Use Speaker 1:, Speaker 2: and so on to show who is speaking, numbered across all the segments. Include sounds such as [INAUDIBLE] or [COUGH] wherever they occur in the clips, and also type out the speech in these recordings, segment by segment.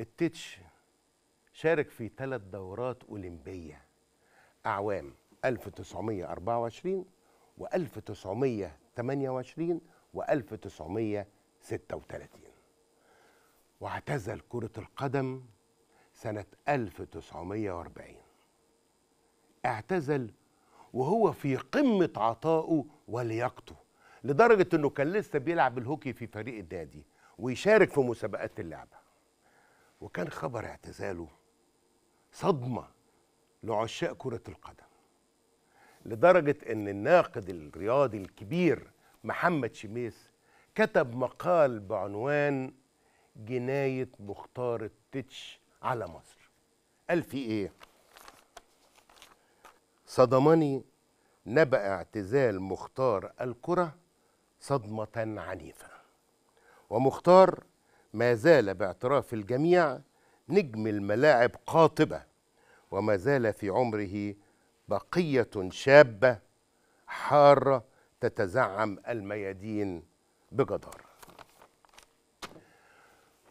Speaker 1: التتش شارك في ثلاث دورات أولمبية أعوام 1924 و 1928 و 1936 واعتزل كرة القدم سنة 1940 اعتزل وهو في قمة عطائه ولياقته لدرجة أنه كان لسه بيلعب الهوكي في فريق النادي ويشارك في مسابقات اللعبة وكان خبر اعتزاله صدمة لعشاق كرة القدم لدرجة أن الناقد الرياضي الكبير محمد شميس كتب مقال بعنوان جناية مختار التتش على مصر قال في إيه؟ صدمني نبأ اعتزال مختار الكرة صدمة عنيفة ومختار ما زال باعتراف الجميع نجم الملاعب قاطبة وما زال في عمره بقية شابة حارة تتزعم الميادين بجدارة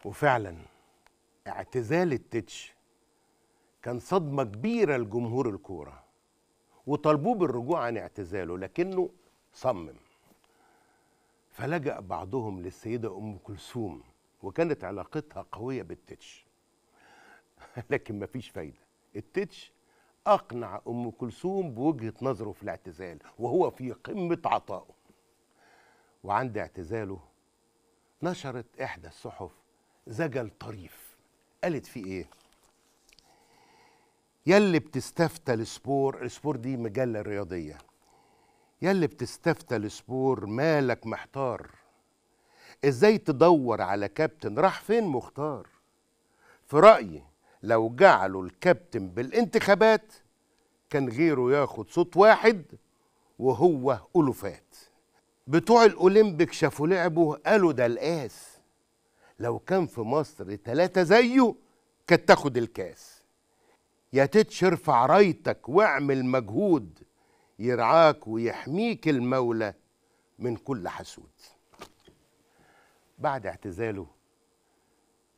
Speaker 1: وفعلا اعتزال التتش كان صدمة كبيرة لجمهور الكورة وطالبوه بالرجوع عن اعتزاله لكنه صمم فلجأ بعضهم للسيدة أم كلثوم وكانت علاقتها قويه بالتتش [LAUGHS] لكن مفيش فايده التتش اقنع ام كلثوم بوجهه نظره في الاعتزال وهو في قمه عطائه وعند اعتزاله نشرت احدى الصحف زجل طريف قالت فيه ايه ياللي بتستفتى السبور السبور دي مجله رياضيه ياللي بتستفتى السبور مالك محتار ازاي تدور على كابتن راح فين مختار في رايي لو جعلوا الكابتن بالانتخابات كان غيره ياخد صوت واحد وهو ألوفات بتوع الأولمبيك شافوا لعبه قالوا ده القاس لو كان في مصر تلاتة زيه كانت تاخد الكاس يا تتش ارفع رايتك واعمل مجهود يرعاك ويحميك المولى من كل حسود بعد اعتزاله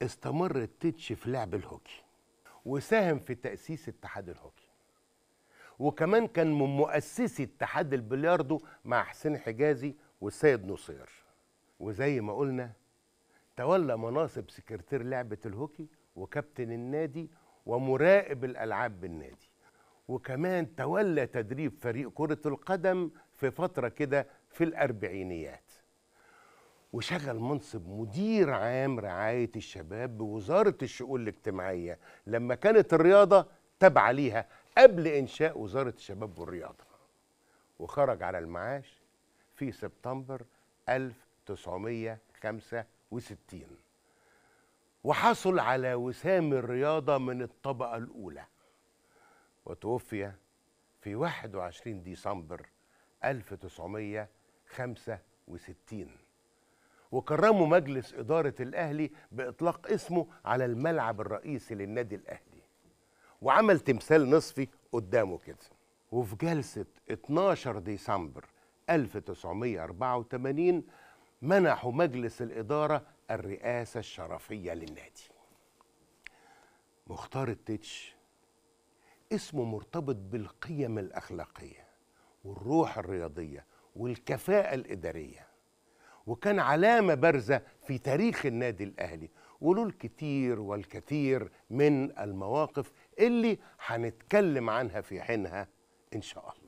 Speaker 1: استمر تيتش في لعب الهوكي وساهم في تأسيس اتحاد الهوكي وكمان كان من مؤسسي اتحاد البلياردو مع حسين حجازي والسيد نصير وزي ما قلنا تولى مناصب سكرتير لعبة الهوكي وكابتن النادي ومراقب الألعاب بالنادي وكمان تولى تدريب فريق كرة القدم في فترة كده في الأربعينيات وشغل منصب مدير عام رعاية الشباب بوزارة الشؤون الاجتماعية لما كانت الرياضة تابعة ليها قبل إنشاء وزارة الشباب والرياضة وخرج على المعاش في سبتمبر 1965 وحصل على وسام الرياضة من الطبقة الأولى وتوفي في 21 ديسمبر 1965 وكرموا مجلس إدارة الأهلي بإطلاق اسمه على الملعب الرئيسي للنادي الأهلي وعمل تمثال نصفي قدامه كده وفي جلسة 12 ديسمبر 1984 منحوا مجلس الإدارة الرئاسة الشرفية للنادي مختار التتش اسمه مرتبط بالقيم الأخلاقية والروح الرياضية والكفاءة الإدارية وكان علامة بارزة في تاريخ النادي الأهلي وله الكتير والكثير من المواقف اللي هنتكلم عنها في حينها إن شاء الله